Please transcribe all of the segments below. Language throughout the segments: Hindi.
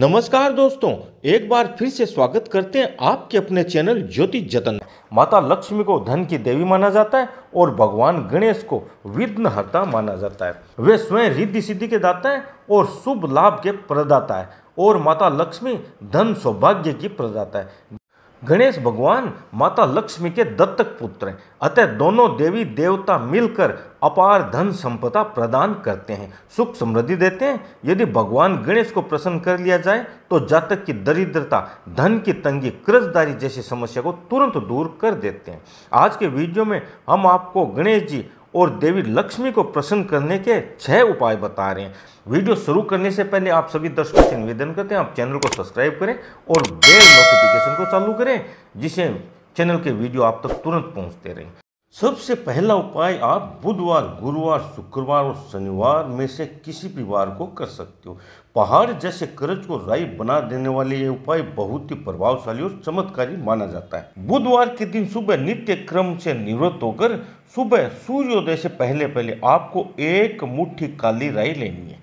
नमस्कार दोस्तों एक बार फिर से स्वागत करते हैं आपके अपने चैनल ज्योति जतन माता लक्ष्मी को धन की देवी माना जाता है और भगवान गणेश को विघ्नहर्ता माना जाता है वे स्वयं रिद्धि सिद्धि के दाता हैं और शुभ लाभ के प्रदाता है और माता लक्ष्मी धन सौभाग्य की प्रदाता है गणेश भगवान माता लक्ष्मी के दत्तक पुत्र हैं अतः दोनों देवी देवता मिलकर अपार धन संपदा प्रदान करते हैं सुख समृद्धि देते हैं यदि भगवान गणेश को प्रसन्न कर लिया जाए तो जातक की दरिद्रता धन की तंगी कर्जदारी जैसी समस्या को तुरंत दूर कर देते हैं आज के वीडियो में हम आपको गणेश जी और देवी लक्ष्मी को प्रसन्न करने के छह उपाय बता रहे हैं वीडियो शुरू करने से पहले आप सभी दर्शकों से निवेदन करते हैं आप चैनल को सब्सक्राइब करें और बेल नोटिफिकेशन को चालू करें जिसे चैनल के वीडियो आप तक तुरंत पहुंचते रहें सबसे पहला उपाय आप बुधवार गुरुवार शुक्रवार और शनिवार में से किसी भी वार को कर सकते हो पहाड़ जैसे कर्ज को राय बना देने वाले ये उपाय बहुत ही प्रभावशाली और चमत्कारी माना जाता है बुधवार के दिन सुबह नित्य क्रम से निवृत्त होकर सुबह सूर्योदय से पहले पहले आपको एक मुट्ठी काली राय लेनी है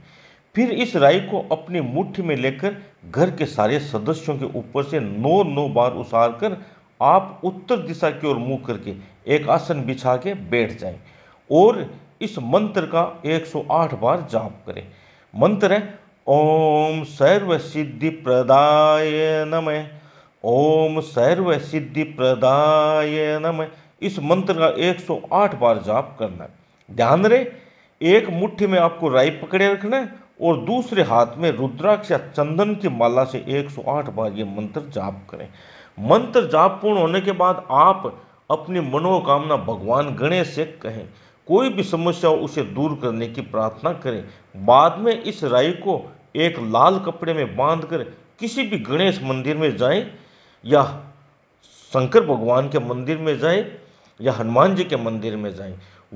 फिर इस राय को अपनी मुट्ठी में लेकर घर के सारे सदस्यों के ऊपर से नौ नौ बार उसार कर आप उत्तर दिशा की ओर मुंह करके एक आसन बिछा के बैठ जाएं और इस मंत्र का 108 बार जाप करें मंत्र है ओम सर्व सिद्धि प्रदाय नम ओम सर्व सिद्धि प्रदाय नम इस मंत्र का 108 बार जाप करना है ध्यान रहे एक मुट्ठी में आपको राई पकड़े रखना है और दूसरे हाथ में रुद्राक्ष या चंदन की माला से 108 बार ये मंत्र जाप करें मंत्र जाप पूर्ण होने के बाद आप अपनी मनोकामना भगवान गणेश से कहें कोई भी समस्या हो उसे दूर करने की प्रार्थना करें बाद में इस राई को एक लाल कपड़े में बांध कर किसी भी गणेश मंदिर में जाएं या शंकर भगवान के मंदिर में जाएं या हनुमान जी के मंदिर में जाएं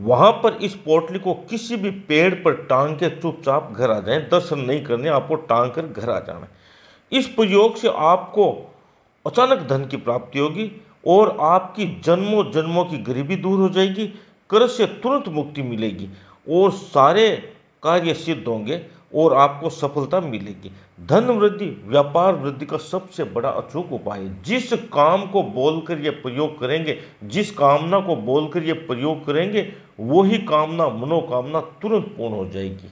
वहाँ पर इस पोटली को किसी भी पेड़ पर टांग के चुपचाप घर आ जाएं दर्शन नहीं करने आपको टांग कर घर आ जाना इस प्रयोग से आपको अचानक धन की प्राप्ति होगी और आपकी जन्मों जन्मों की गरीबी दूर हो जाएगी कर्ज से तुरंत मुक्ति मिलेगी और सारे कार्य सिद्ध होंगे और आपको सफलता मिलेगी धन वृद्धि व्यापार वृद्धि का सबसे बड़ा अचूक उपाय है जिस काम को बोलकर ये प्रयोग करेंगे जिस कामना को बोलकर ये प्रयोग करेंगे वही कामना मनोकामना तुरंत पूर्ण हो जाएगी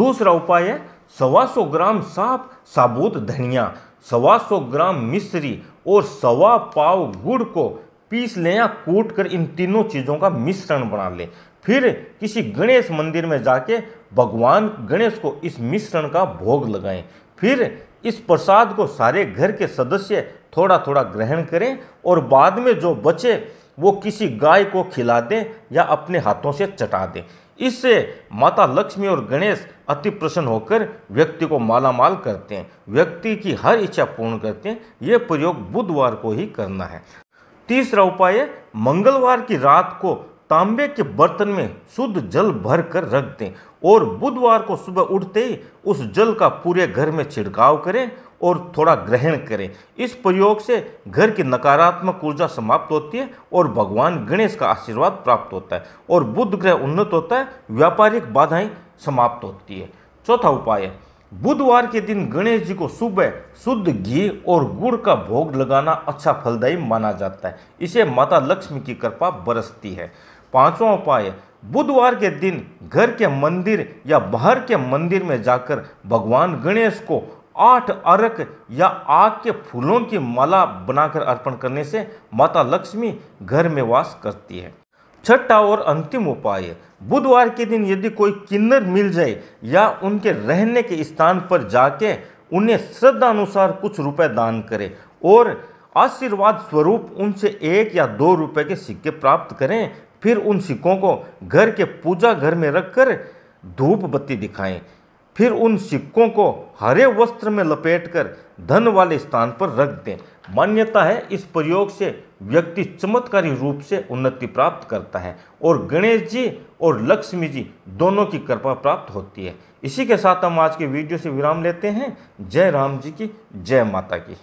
दूसरा उपाय है सवा सौ ग्राम साफ साबुत धनिया सवा सौ ग्राम मिश्री और सवा पाव गुड़ को पीस लें या कूट कर इन तीनों चीज़ों का मिश्रण बना लें फिर किसी गणेश मंदिर में जाके भगवान गणेश को इस मिश्रण का भोग लगाएं फिर इस प्रसाद को सारे घर के सदस्य थोड़ा थोड़ा ग्रहण करें और बाद में जो बचे वो किसी गाय को खिला दें या अपने हाथों से चटा दें इससे माता लक्ष्मी और गणेश अति प्रसन्न होकर व्यक्ति को मालामाल करते हैं व्यक्ति की हर इच्छा पूर्ण करते हैं ये प्रयोग बुधवार को ही करना है तीसरा उपाय मंगलवार की रात को तांबे के बर्तन में शुद्ध जल भर कर रख दें और बुधवार को सुबह उठते ही उस जल का पूरे घर में छिड़काव करें और थोड़ा ग्रहण करें इस प्रयोग से घर की नकारात्मक ऊर्जा समाप्त होती है और भगवान गणेश का आशीर्वाद प्राप्त होता है और बुध ग्रह उन्नत होता है व्यापारिक बाधाएं समाप्त होती है चौथा उपाय है बुधवार के दिन गणेश जी को सुबह शुद्ध घी और गुड़ का भोग लगाना अच्छा फलदायी माना जाता है इसे माता लक्ष्मी की कृपा बरसती है पांचवा उपाय बुधवार के दिन घर के मंदिर या बाहर के मंदिर में जाकर भगवान गणेश को आठ अरक या आग के फूलों की माला बनाकर अर्पण करने से माता लक्ष्मी घर में वास करती है छठा और अंतिम उपाय बुधवार के दिन यदि कोई किन्नर मिल जाए या उनके रहने के स्थान पर जाके उन्हें श्रद्धा अनुसार कुछ रुपए दान करें और आशीर्वाद स्वरूप उनसे एक या दो रुपए के सिक्के प्राप्त करें फिर उन सिक्कों को घर के पूजा घर में रखकर धूप बत्ती दिखाएं फिर उन सिक्कों को हरे वस्त्र में लपेटकर धन वाले स्थान पर रख दें मान्यता है इस प्रयोग से व्यक्ति चमत्कारी रूप से उन्नति प्राप्त करता है और गणेश जी और लक्ष्मी जी दोनों की कृपा प्राप्त होती है इसी के साथ हम आज के वीडियो से विराम लेते हैं जय राम जी की जय माता की